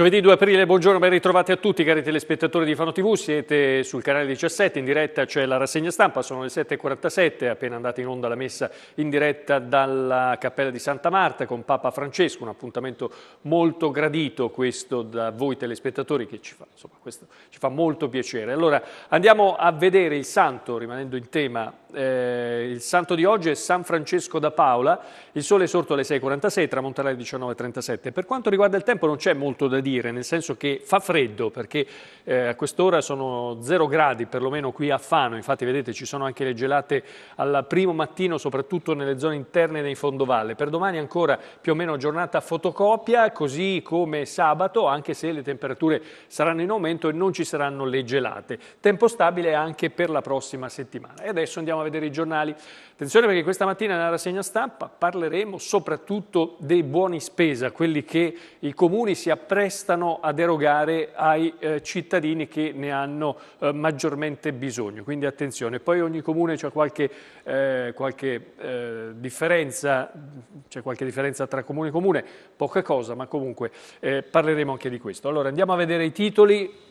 Giovedì 2 aprile, buongiorno, ben ritrovati a tutti cari telespettatori di Fano TV, siete sul canale 17, in diretta c'è la rassegna stampa, sono le 7.47, appena andata in onda la messa in diretta dalla Cappella di Santa Marta con Papa Francesco, un appuntamento molto gradito questo da voi telespettatori che ci fa, insomma, ci fa molto piacere. Allora andiamo a vedere il santo, rimanendo in tema, eh, il santo di oggi è San Francesco da Paola, il sole è sorto alle 6.46, tramonterà alle 19.37. Per quanto riguarda il tempo non c'è molto da dire, dire, nel senso che fa freddo perché eh, a quest'ora sono zero gradi perlomeno qui a Fano, infatti vedete ci sono anche le gelate al primo mattino soprattutto nelle zone interne nei fondovalle. Per domani ancora più o meno giornata fotocopia, così come sabato, anche se le temperature saranno in aumento e non ci saranno le gelate. Tempo stabile anche per la prossima settimana. E adesso andiamo a vedere i giornali. Attenzione perché questa mattina nella rassegna stampa parleremo soprattutto dei buoni spesa, quelli che i comuni si apprestano prestano ad erogare ai eh, cittadini che ne hanno eh, maggiormente bisogno. Quindi attenzione, poi ogni comune ha qualche, eh, qualche eh, differenza, c'è qualche differenza tra comune e comune, poca cosa, ma comunque eh, parleremo anche di questo. Allora andiamo a vedere i titoli.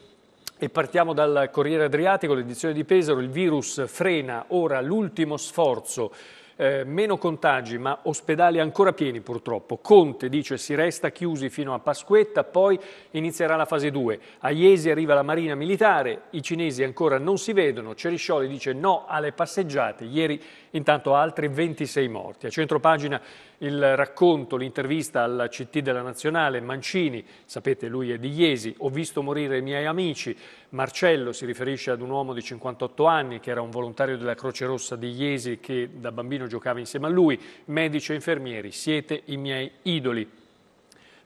E partiamo dal Corriere Adriatico, l'edizione di Pesaro, il virus frena ora l'ultimo sforzo eh, meno contagi ma ospedali ancora pieni purtroppo. Conte dice si resta chiusi fino a Pasquetta, poi inizierà la fase 2. A Iesi arriva la Marina Militare, i cinesi ancora non si vedono, Ceriscioli dice no alle passeggiate, ieri intanto altri 26 morti. A centropagina il racconto, l'intervista al CT della Nazionale, Mancini, sapete lui è di Iesi, ho visto morire i miei amici, Marcello si riferisce ad un uomo di 58 anni che era un volontario della Croce Rossa di Iesi che da bambino giocava insieme a lui, medici e infermieri, siete i miei idoli.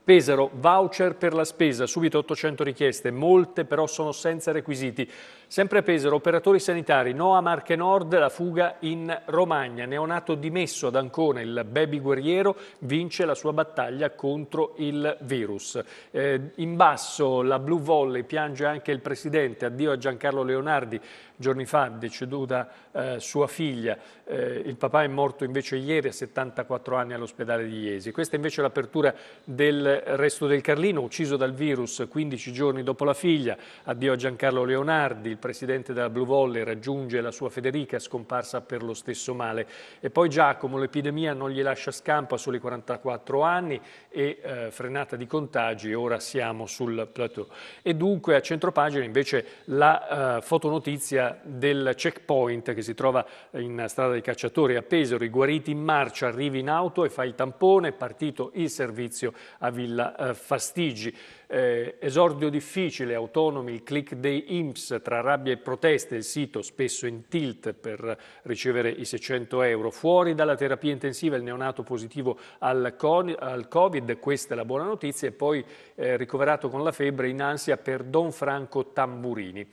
Pesaro, voucher per la spesa, subito 800 richieste, molte però sono senza requisiti. Sempre Pesaro, operatori sanitari, no a Marche Nord, la fuga in Romagna. Neonato dimesso ad Ancona, il baby guerriero vince la sua battaglia contro il virus. Eh, in basso la Blue Volley piange anche il presidente, addio a Giancarlo Leonardi, giorni fa, deceduta eh, sua figlia, eh, il papà è morto invece ieri a 74 anni all'ospedale di Iesi. Questa invece è l'apertura del resto del Carlino, ucciso dal virus 15 giorni dopo la figlia, addio a Giancarlo Leonardi, il presidente della Blue Volley raggiunge la sua Federica scomparsa per lo stesso male. E poi Giacomo, l'epidemia non gli lascia scampo a soli 44 anni e eh, frenata di contagi, ora siamo sul plateau. E dunque a centropagina invece la eh, fotonotizia notizia del checkpoint che si trova in strada dei cacciatori a Pesaro, i guariti in marcia, arrivi in auto e fa il tampone, è partito il servizio a Villa eh, Fastigi. Eh, esordio difficile, autonomi, il click dei IMSS, tra rabbia e proteste, il sito spesso in tilt per ricevere i 600 euro. Fuori dalla terapia intensiva il neonato positivo al, con, al Covid, questa è la buona notizia, e poi eh, ricoverato con la febbre in ansia per Don Franco Tamburini.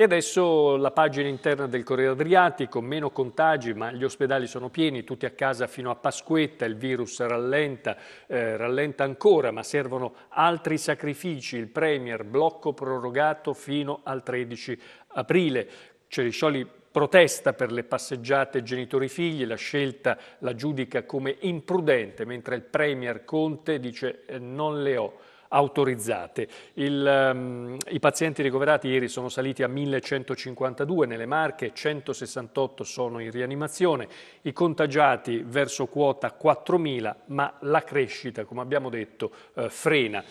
E adesso la pagina interna del Corriere Adriatico, meno contagi ma gli ospedali sono pieni, tutti a casa fino a Pasquetta, il virus rallenta, eh, rallenta ancora ma servono altri sacrifici benefici, il Premier, blocco prorogato fino al 13 aprile. Ceriscioli protesta per le passeggiate genitori-figli, la scelta la giudica come imprudente, mentre il Premier Conte dice eh, non le ho autorizzate. Il, um, I pazienti ricoverati ieri sono saliti a 1152 nelle Marche, 168 sono in rianimazione, i contagiati verso quota 4000, ma la crescita, come abbiamo detto, eh, frena.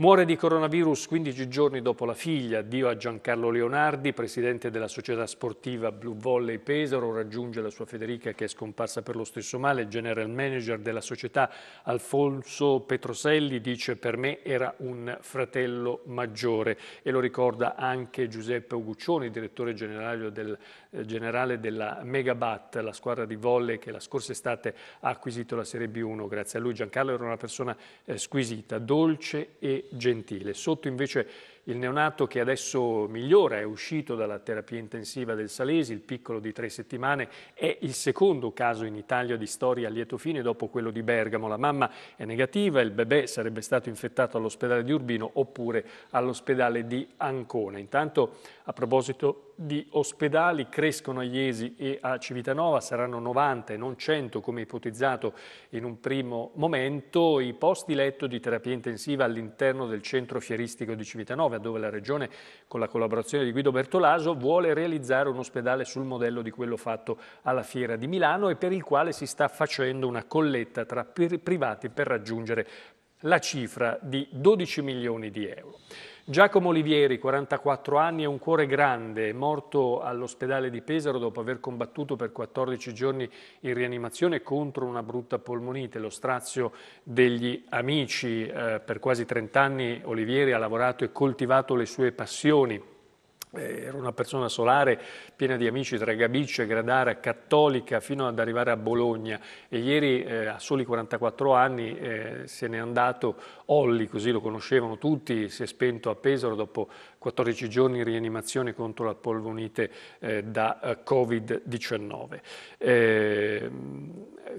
Muore di coronavirus 15 giorni dopo la figlia. Dio a Giancarlo Leonardi, presidente della società sportiva Blue Volley Pesaro, raggiunge la sua Federica che è scomparsa per lo stesso male. general manager della società Alfonso Petroselli dice per me era un fratello maggiore e lo ricorda anche Giuseppe Uguccioni, direttore del, eh, generale della Megabat, la squadra di volley che la scorsa estate ha acquisito la Serie B1. Grazie a lui Giancarlo era una persona eh, squisita, dolce e Gentile. Sotto invece il neonato che adesso migliora, è uscito dalla terapia intensiva del Salesi, il piccolo di tre settimane, è il secondo caso in Italia di storia a lieto fine dopo quello di Bergamo. La mamma è negativa, il bebè sarebbe stato infettato all'ospedale di Urbino oppure all'ospedale di Ancona. Intanto a proposito di ospedali crescono a Iesi e a Civitanova, saranno 90 e non 100 come ipotizzato in un primo momento, i posti letto di terapia intensiva all'interno del centro fieristico di Civitanova, dove la Regione, con la collaborazione di Guido Bertolaso, vuole realizzare un ospedale sul modello di quello fatto alla Fiera di Milano e per il quale si sta facendo una colletta tra privati per raggiungere la cifra di 12 milioni di euro. Giacomo Olivieri, 44 anni e un cuore grande, è morto all'ospedale di Pesaro dopo aver combattuto per 14 giorni in rianimazione contro una brutta polmonite, lo strazio degli amici. Eh, per quasi 30 anni Olivieri ha lavorato e coltivato le sue passioni, era una persona solare, piena di amici tra Gabicce, Gradara, cattolica, fino ad arrivare a Bologna. E ieri, eh, a soli 44 anni, eh, se n'è andato Olli, così lo conoscevano tutti, si è spento a Pesaro dopo 14 giorni in rianimazione contro la polvonite eh, da eh, Covid-19. Eh,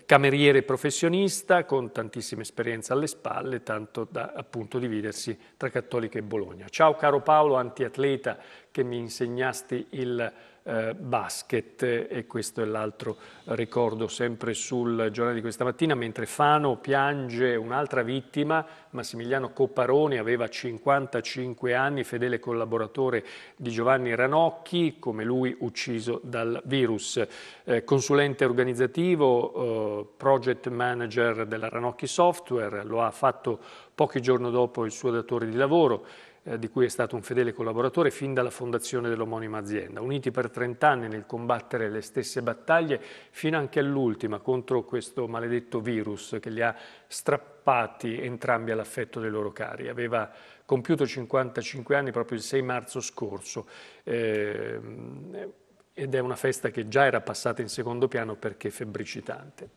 cameriere professionista con tantissima esperienza alle spalle, tanto da appunto dividersi tra Cattolica e Bologna. Ciao caro Paolo, antiatleta che mi insegnasti il eh, basket e questo è l'altro ricordo sempre sul giornale di questa mattina, mentre Fano piange un'altra vittima, Massimiliano Copparoni aveva 55 anni, fedele collaboratore di Giovanni Ranocchi, come lui ucciso dal virus, eh, consulente organizzativo, eh, project manager della Ranocchi Software, lo ha fatto pochi giorni dopo il suo datore di lavoro eh, di cui è stato un fedele collaboratore fin dalla fondazione dell'omonima azienda, uniti per 30 anni nel combattere le stesse battaglie fino anche all'ultima contro questo maledetto virus che li ha strappati entrambi all'affetto dei loro cari. Aveva compiuto 55 anni proprio il 6 marzo scorso. Eh, ed è una festa che già era passata in secondo piano perché febbricitante.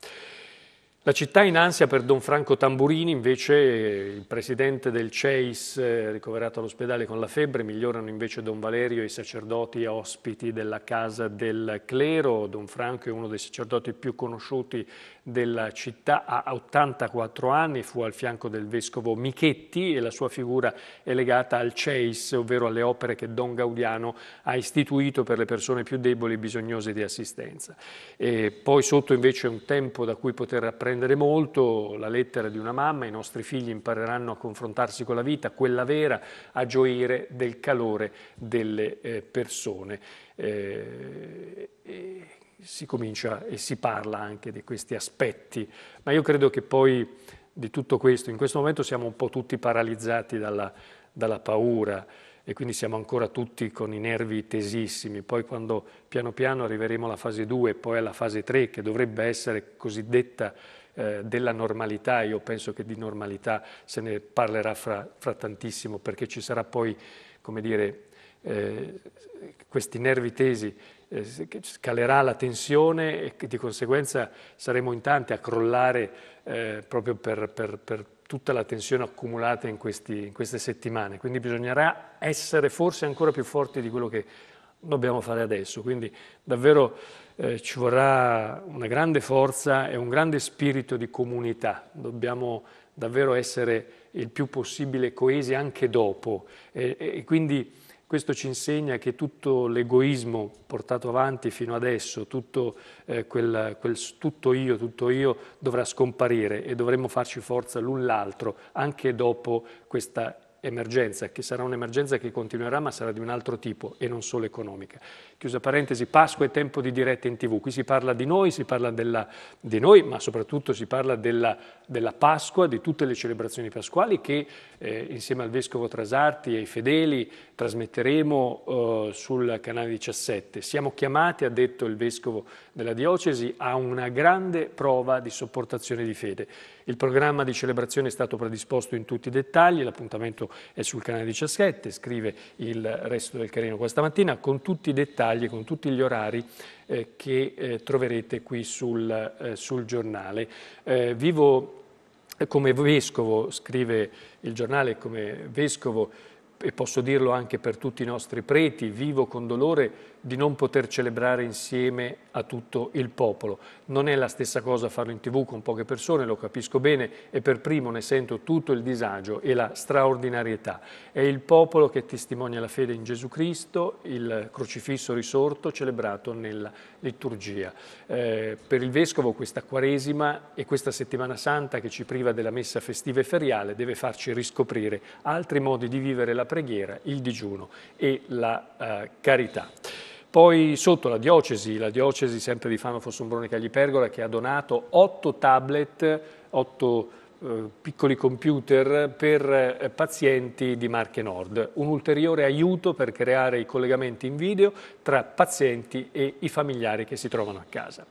La città in ansia per Don Franco Tamburini, invece eh, il presidente del CEIS eh, ricoverato all'ospedale con la febbre, migliorano invece Don Valerio e i sacerdoti ospiti della casa del clero. Don Franco è uno dei sacerdoti più conosciuti della città a 84 anni, fu al fianco del vescovo Michetti e la sua figura è legata al CEIS, ovvero alle opere che Don Gaudiano ha istituito per le persone più deboli e bisognose di assistenza. E poi sotto invece un tempo da cui poter apprendere molto, la lettera di una mamma, i nostri figli impareranno a confrontarsi con la vita, quella vera, a gioire del calore delle eh, persone. Eh, si comincia e si parla anche di questi aspetti, ma io credo che poi di tutto questo, in questo momento siamo un po' tutti paralizzati dalla, dalla paura e quindi siamo ancora tutti con i nervi tesissimi, poi quando piano piano arriveremo alla fase 2 e poi alla fase 3 che dovrebbe essere cosiddetta eh, della normalità, io penso che di normalità se ne parlerà fra, fra tantissimo perché ci sarà poi, come dire, eh, questi nervi tesi eh, scalerà la tensione e di conseguenza saremo in tanti a crollare eh, proprio per, per, per, tutta la tensione accumulata in, questi, in queste settimane. Quindi bisognerà essere forse ancora più forti di quello che dobbiamo fare adesso. Quindi davvero eh, ci vorrà una grande forza e un grande spirito di comunità. Dobbiamo davvero essere il più possibile coesi anche dopo. E, e quindi questo ci insegna che tutto l'egoismo portato avanti fino adesso, tutto, eh, quel, quel, tutto io, tutto io, dovrà scomparire e dovremmo farci forza l'un l'altro anche dopo questa emergenza, che sarà un'emergenza che continuerà ma sarà di un altro tipo e non solo economica. Chiusa parentesi, Pasqua è tempo di diretta in tv, qui si parla di noi, si parla della, di noi, ma soprattutto si parla della, della, Pasqua, di tutte le celebrazioni pasquali che eh, insieme al Vescovo Trasarti e ai fedeli trasmetteremo eh, sul canale 17. Siamo chiamati, ha detto il Vescovo della Diocesi, a una grande prova di sopportazione di fede. Il programma di celebrazione è stato predisposto in tutti i dettagli, l'appuntamento è sul canale 17, scrive il resto del Carino questa mattina, con tutti i dettagli, con tutti gli orari eh, che eh, troverete qui sul, eh, sul giornale. Eh, vivo eh, come vescovo, scrive il giornale, come vescovo, e posso dirlo anche per tutti i nostri preti, vivo con dolore di non poter celebrare insieme a tutto il popolo. Non è la stessa cosa farlo in tv con poche persone, lo capisco bene e per primo ne sento tutto il disagio e la straordinarietà. È il popolo che testimonia la fede in Gesù Cristo, il crocifisso risorto celebrato nella liturgia. Eh, per il Vescovo questa Quaresima e questa settimana santa che ci priva della messa festiva e feriale deve farci riscoprire altri modi di vivere la preghiera, il digiuno e la eh, carità. Poi sotto la diocesi, la diocesi sempre di Fano Fossombrone Cagli-Pergola che ha donato otto tablet, otto eh, piccoli computer per eh, pazienti di Marche Nord, un ulteriore aiuto per creare i collegamenti in video tra pazienti e i familiari che si trovano a casa.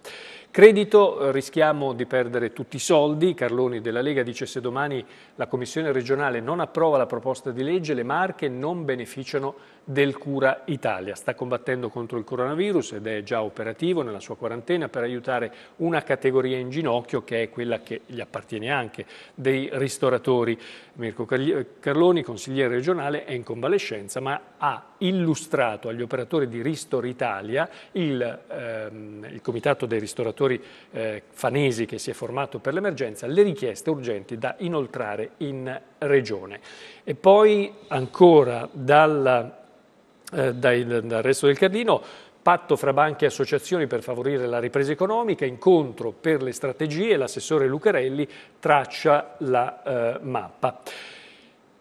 Credito, eh, rischiamo di perdere tutti i soldi, Carloni della Lega dice se domani la Commissione regionale non approva la proposta di legge, le Marche non beneficiano del Cura Italia. Sta combattendo contro il coronavirus ed è già operativo nella sua quarantena per aiutare una categoria in ginocchio che è quella che gli appartiene anche, dei ristoratori. Mirko eh, Carloni, consigliere regionale, è in convalescenza ma ha illustrato agli operatori di Ristor Italia il, ehm, il comitato dei ristoratori amministratori eh, fanesi che si è formato per l'emergenza, le richieste urgenti da inoltrare in regione. E poi ancora dal, eh, dai, dal resto del Carlino patto fra banche e associazioni per favorire la ripresa economica, incontro per le strategie, l'assessore Lucarelli traccia la eh, mappa.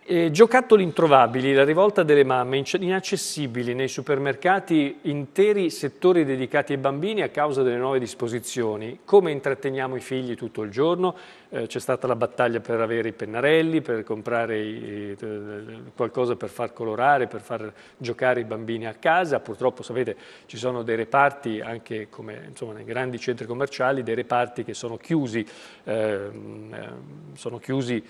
E eh, giocattoli introvabili, la rivolta delle mamme, inaccessibili nei supermercati interi settori dedicati ai bambini a causa delle nuove disposizioni. Come intratteniamo i figli tutto il giorno? Eh, c'è stata la battaglia per avere i pennarelli, per comprare i, qualcosa per far colorare, per far giocare i bambini a casa. Purtroppo, sapete, ci sono dei reparti, anche come insomma, nei grandi centri commerciali, dei reparti che sono chiusi, ehm, eh, sono chiusi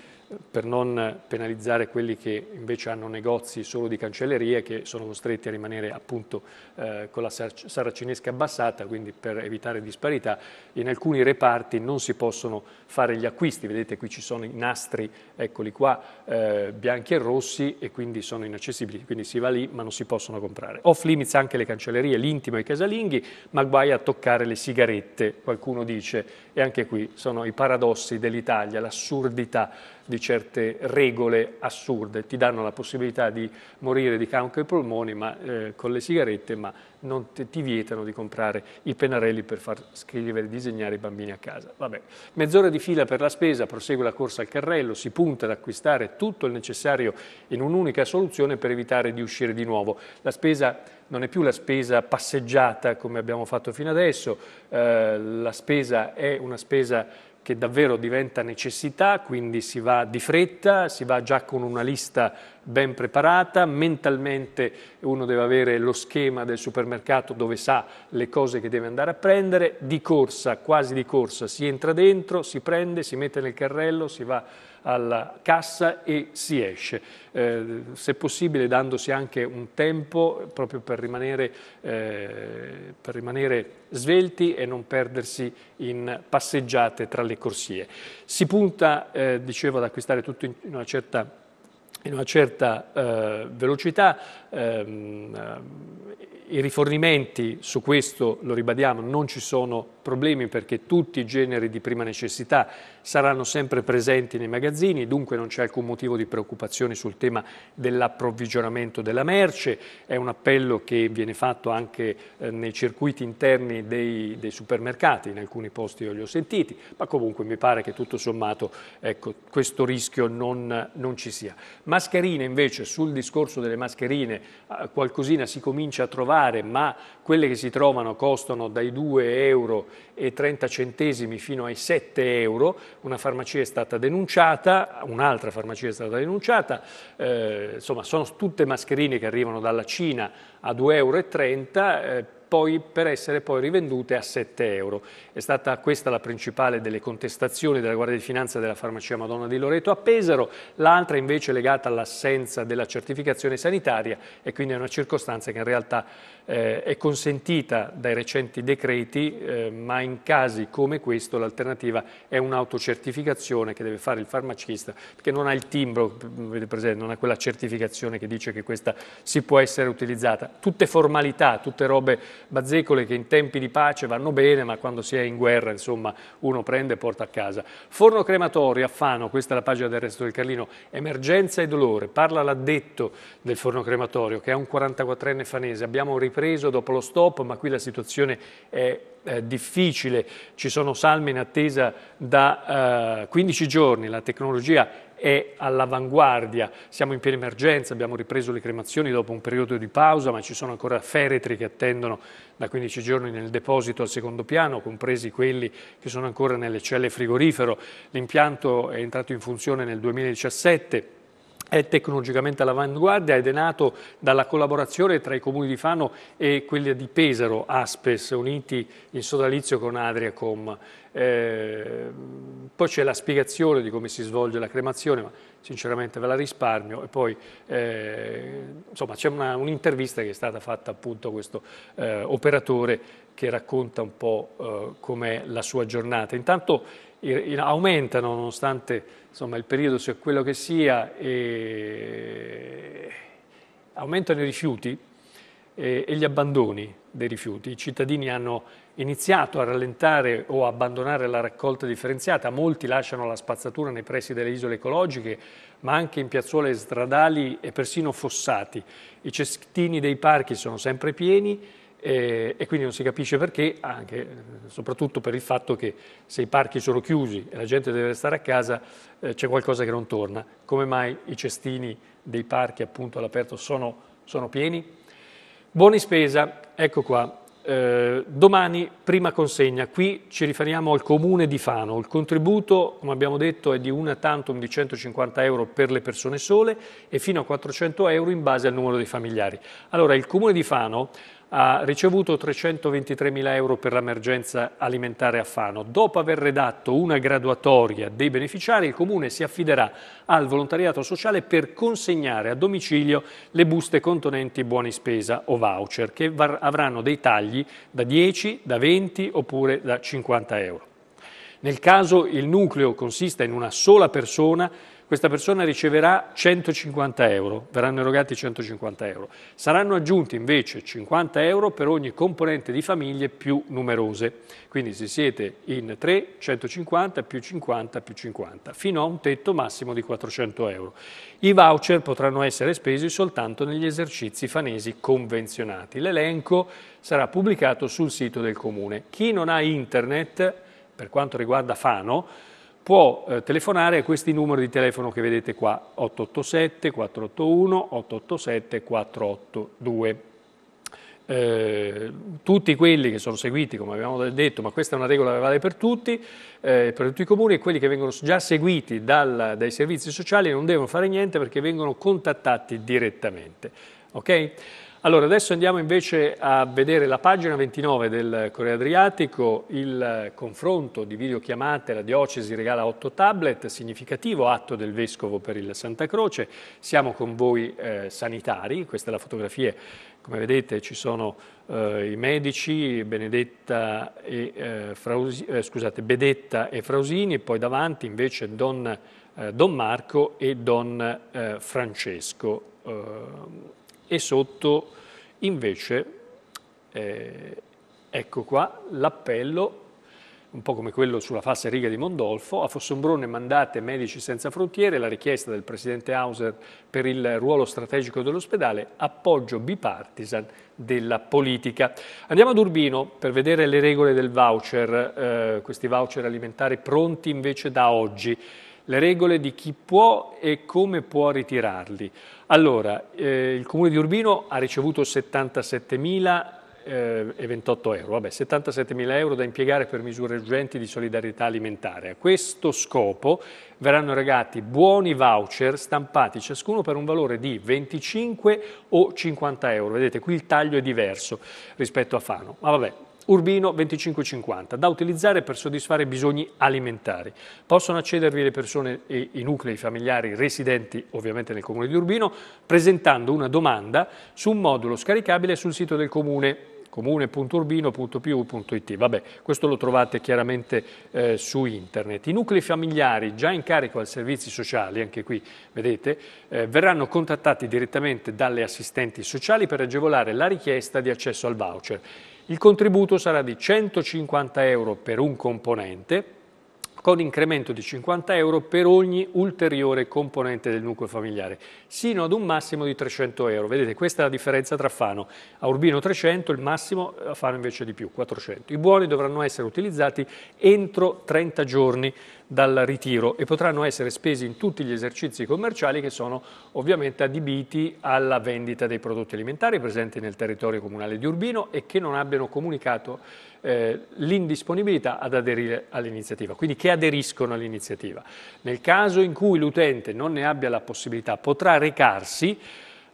per non penalizzare quelli che invece hanno negozi solo di cancellerie che sono costretti a rimanere appunto eh, con la saracinesca abbassata, quindi per evitare disparità in alcuni reparti non si possono fare gli acquisti acquisti, vedete qui ci sono i nastri, eccoli qua, eh, bianchi e rossi e quindi sono inaccessibili, quindi si va lì ma non si possono comprare. Off limits anche le cancellerie, l'intimo e i casalinghi, ma guai a toccare le sigarette, qualcuno dice, e anche qui sono i paradossi dell'Italia, l'assurdità di certe regole assurde. Ti danno la possibilità di morire di cancro ai polmoni ma, eh, con le sigarette, ma non ti, ti, vietano di comprare i pennarelli per far scrivere e disegnare i bambini a casa. Vabbè. Mezz'ora di fila per la spesa, prosegue la corsa al carrello, si punta ad acquistare tutto il necessario in un'unica soluzione per evitare di uscire di nuovo. La spesa non è più la spesa passeggiata come abbiamo fatto fino adesso, eh, la spesa è una spesa che davvero diventa necessità, quindi si va di fretta, si va già con una lista ben preparata, mentalmente uno deve avere lo schema del supermercato dove sa le cose che deve andare a prendere, di corsa, quasi di corsa, si entra dentro, si prende, si mette nel carrello, si va alla cassa e si esce, eh, se possibile dandosi anche un tempo proprio per rimanere, eh, per rimanere svelti e non perdersi in passeggiate tra le corsie. Si punta, eh, dicevo, ad acquistare tutto in una certa in una certa eh, velocità, ehm, eh, i rifornimenti su questo, lo ribadiamo, non ci sono problemi perché tutti i generi di prima necessità saranno sempre presenti nei magazzini, dunque non c'è alcun motivo di preoccupazione sul tema dell'approvvigionamento della merce, è un appello che viene fatto anche eh, nei circuiti interni dei, dei, supermercati, in alcuni posti io li ho sentiti, ma comunque mi pare che tutto sommato ecco, questo rischio non, non ci sia. Mascherine invece, sul discorso delle mascherine, qualcosina si comincia a trovare, ma quelle che si trovano costano dai 2,30 euro fino ai 7 euro. Una farmacia è stata denunciata, un'altra farmacia è stata denunciata, eh, insomma sono tutte mascherine che arrivano dalla Cina a 2,30 euro. Eh, poi, per essere poi rivendute a 7 euro. È stata questa la principale delle contestazioni della Guardia di Finanza della farmacia Madonna di Loreto a Pesaro, l'altra invece legata all'assenza della certificazione sanitaria e quindi è una circostanza che in realtà eh, è consentita dai recenti decreti, eh, ma in casi come questo l'alternativa è un'autocertificazione che deve fare il farmacista, perché non ha il timbro, mm, non ha quella certificazione che dice che questa si può essere utilizzata. Tutte formalità, tutte robe bazzecole che in tempi di pace vanno bene, ma quando si è in guerra, insomma, uno prende e porta a casa. Forno crematorio a Fano, questa è la pagina del resto del Carlino, emergenza e dolore. Parla l'addetto del forno crematorio, che è un 44enne fanese. Abbiamo ripreso dopo lo stop, ma qui la situazione è eh, difficile, ci sono salme in attesa da eh, 15 giorni, la tecnologia è all'avanguardia. Siamo in piena emergenza, abbiamo ripreso le cremazioni dopo un periodo di pausa, ma ci sono ancora feretri che attendono da 15 giorni nel deposito al secondo piano, compresi quelli che sono ancora nelle celle frigorifero. L'impianto è entrato in funzione nel 2017 è tecnologicamente all'avanguardia ed è nato dalla collaborazione tra i comuni di Fano e quelli di Pesaro, Aspes, uniti in sodalizio con Adriacom. Eh, poi c'è la spiegazione di come si svolge la cremazione, ma sinceramente ve la risparmio. E poi eh, c'è un'intervista che è stata fatta appunto a questo eh, operatore che racconta un po' eh, com'è la sua giornata. Intanto aumentano nonostante insomma, il periodo sia quello che sia, e... aumentano i rifiuti e, gli abbandoni dei rifiuti. I cittadini hanno iniziato a rallentare o abbandonare la raccolta differenziata, molti lasciano la spazzatura nei pressi delle isole ecologiche, ma anche in piazzole stradali e persino fossati. I cestini dei parchi sono sempre pieni e, e quindi non si capisce perché, anche, eh, soprattutto per il fatto che se i parchi sono chiusi e la gente deve restare a casa eh, c'è qualcosa che non torna. Come mai i cestini dei parchi appunto all'aperto sono, sono pieni? Buoni spesa, ecco qua, eh, domani prima consegna, qui ci riferiamo al comune di Fano, il contributo come abbiamo detto è di una tantum di 150 euro per le persone sole e fino a 400 euro in base al numero dei familiari. Allora il comune di Fano ha ricevuto 323.000 euro per l'emergenza alimentare a Fano. Dopo aver redatto una graduatoria dei beneficiari, il Comune si affiderà al volontariato sociale per consegnare a domicilio le buste contenenti buoni spesa o voucher, che avranno dei tagli da 10, da 20 oppure da 50 euro. Nel caso il nucleo consista in una sola persona, questa persona riceverà 150 euro, verranno erogati 150 euro. Saranno aggiunti invece 50 euro per ogni componente di famiglie più numerose. Quindi se siete in 3, 150 più 50 più 50, fino a un tetto massimo di 400 euro. I voucher potranno essere spesi soltanto negli esercizi fanesi convenzionati. L'elenco sarà pubblicato sul sito del Comune. Chi non ha internet, per quanto riguarda Fano, può eh, telefonare a questi numeri di telefono che vedete qua, 887 481 887 482. Eh, tutti quelli che sono seguiti, come abbiamo detto, ma questa è una regola che vale per tutti, eh, per tutti i comuni, e quelli che vengono già seguiti dal, dai servizi sociali non devono fare niente perché vengono contattati direttamente. Okay? Allora, adesso andiamo invece a vedere la pagina 29 del Corriere Adriatico, il confronto di videochiamate, la diocesi regala otto tablet, significativo atto del Vescovo per il Santa Croce, siamo con voi eh, sanitari, questa è la fotografia, come vedete ci sono eh, i medici, Benedetta e, eh, Frausi, eh, scusate, Bedetta e Frausini, e poi davanti invece Don, eh, Don Marco e Don eh, Francesco e sotto invece, eh, ecco qua, l'appello, un po' come quello sulla falsa riga di Mondolfo, a Fossombrone mandate Medici Senza Frontiere, la richiesta del Presidente Hauser per il ruolo strategico dell'ospedale, appoggio bipartisan della politica. Andiamo ad Urbino per vedere le regole del voucher, eh, questi voucher alimentari pronti invece da oggi, le regole di chi può e come può ritirarli. Allora, eh, il comune di Urbino ha ricevuto 77.000 eh, e 28 euro, vabbè 77.000 euro da impiegare per misure urgenti di solidarietà alimentare. A questo scopo verranno regati buoni voucher stampati ciascuno per un valore di 25 o 50 euro. Vedete qui il taglio è diverso rispetto a Fano, ma vabbè Urbino 2550, da utilizzare per soddisfare bisogni alimentari. Possono accedervi le persone e i nuclei familiari residenti ovviamente nel comune di Urbino presentando una domanda su un modulo scaricabile sul sito del comune comune.urbino.pu.it. Vabbè, questo lo trovate chiaramente eh, su internet. I nuclei familiari già in carico al servizi sociali, anche qui vedete, eh, verranno contattati direttamente dalle assistenti sociali per agevolare la richiesta di accesso al voucher il contributo sarà di 150 euro per un componente, con incremento di 50 euro per ogni ulteriore componente del nucleo familiare, sino ad un massimo di 300 euro. Vedete, questa è la differenza tra Fano. A Urbino 300, il massimo a Fano invece di più, 400. I buoni dovranno essere utilizzati entro 30 giorni dal ritiro e potranno essere spesi in tutti gli esercizi commerciali che sono ovviamente adibiti alla vendita dei prodotti alimentari presenti nel territorio comunale di Urbino e che non abbiano comunicato eh, l'indisponibilità ad aderire all'iniziativa, quindi che aderiscono all'iniziativa. Nel caso in cui l'utente non ne abbia la possibilità potrà recarsi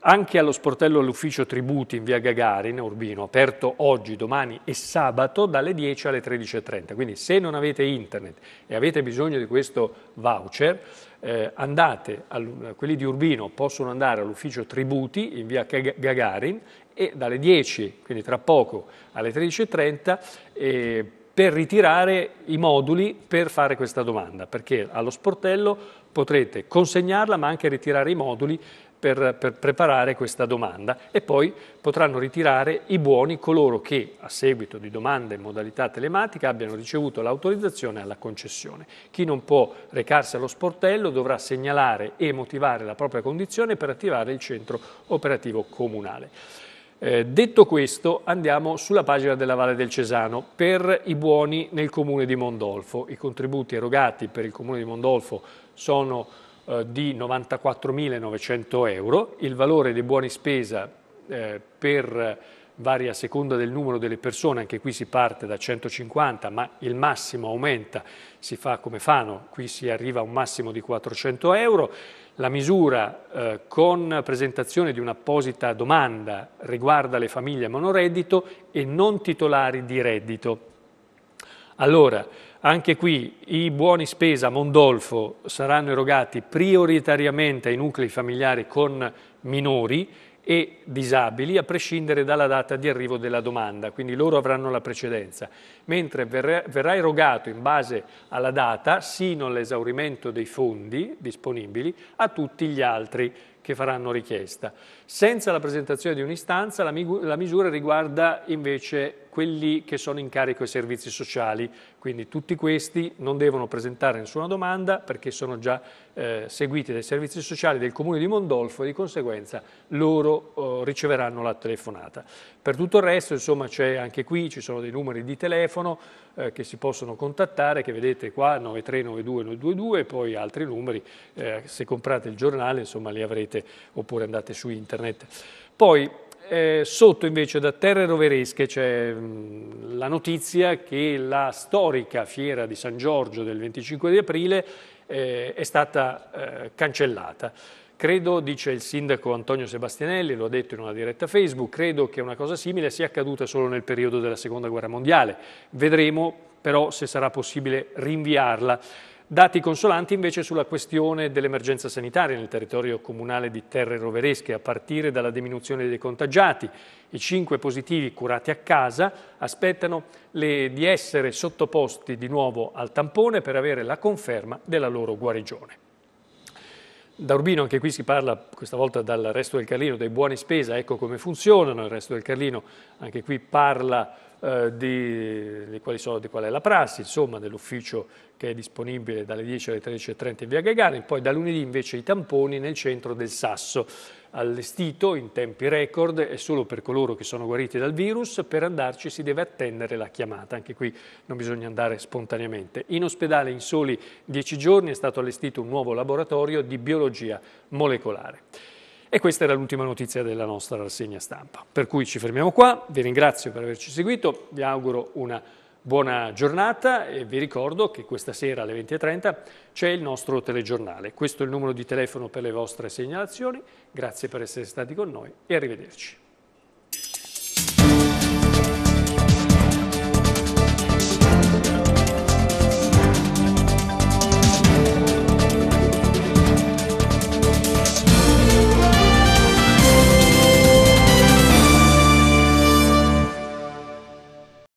anche allo sportello dell'ufficio tributi in via Gagarin, Urbino, aperto oggi, domani e sabato dalle 10 alle 13.30. Quindi se non avete internet e avete bisogno di questo voucher, eh, andate, al, quelli di Urbino possono andare all'ufficio tributi in via Gagarin e dalle 10, quindi tra poco, alle 13.30 eh, per ritirare i moduli per fare questa domanda, perché allo sportello potrete consegnarla ma anche ritirare i moduli per, per, preparare questa domanda e poi potranno ritirare i buoni coloro che a seguito di domanda in modalità telematica abbiano ricevuto l'autorizzazione alla concessione. Chi non può recarsi allo sportello dovrà segnalare e motivare la propria condizione per attivare il centro operativo comunale. Eh, detto questo, andiamo sulla pagina della Valle del Cesano per i buoni nel comune di Mondolfo. I contributi erogati per il comune di Mondolfo sono eh, di 94.900 euro, il valore dei buoni spesa eh, per varia a seconda del numero delle persone, anche qui si parte da 150, ma il massimo aumenta, si fa come fanno, qui si arriva a un massimo di 400 euro. La misura eh, con presentazione di un'apposita domanda riguarda le famiglie monoreddito e non titolari di reddito. Allora, anche qui i buoni spesa Mondolfo saranno erogati prioritariamente ai nuclei familiari con minori e disabili a prescindere dalla data di arrivo della domanda, quindi loro avranno la precedenza, mentre verrà erogato in base alla data sino all'esaurimento dei fondi disponibili a tutti gli altri che faranno richiesta. Senza la presentazione di un'istanza la misura riguarda invece quelli che sono in carico ai servizi sociali, quindi tutti questi non devono presentare nessuna domanda perché sono già eh, seguiti dai servizi sociali del comune di Mondolfo e di conseguenza loro eh, riceveranno la telefonata. Per tutto il resto insomma c'è anche qui, ci sono dei numeri di telefono eh, che si possono contattare, che vedete qua 9392922 e poi altri numeri, eh, se comprate il giornale insomma li avrete oppure andate su internet. Poi eh, sotto invece da Terre Roveresche c'è mm, la notizia che la storica fiera di San Giorgio del 25 di aprile eh, è stata eh, cancellata. Credo, dice il sindaco Antonio Sebastianelli, lo ha detto in una diretta Facebook, credo che una cosa simile sia accaduta solo nel periodo della Seconda Guerra Mondiale. Vedremo però se sarà possibile rinviarla. Dati consolanti invece sulla questione dell'emergenza sanitaria nel territorio comunale di Terre Roveresche, a partire dalla diminuzione dei contagiati. I cinque positivi curati a casa aspettano le, di essere sottoposti di nuovo al tampone per avere la conferma della loro guarigione. Da Urbino anche qui si parla, questa volta dal resto del Carlino, dei buoni spesa, ecco come funzionano. Il resto del Carlino anche qui parla eh, di, di, quali sono, di qual è la prassi, insomma, dell'ufficio che è disponibile dalle 10 alle 13.30 in via Gagarin, poi da lunedì invece i tamponi nel centro del Sasso, allestito in tempi record e solo per coloro che sono guariti dal virus, per andarci si deve attendere la chiamata, anche qui non bisogna andare spontaneamente. In ospedale in soli 10 giorni è stato allestito un nuovo laboratorio di biologia molecolare. E questa era l'ultima notizia della nostra rassegna stampa. Per cui ci fermiamo qua, vi ringrazio per averci seguito, vi auguro una buona giornata e vi ricordo che questa sera alle 20.30 c'è il nostro telegiornale. Questo è il numero di telefono per le vostre segnalazioni, grazie per essere stati con noi e arrivederci.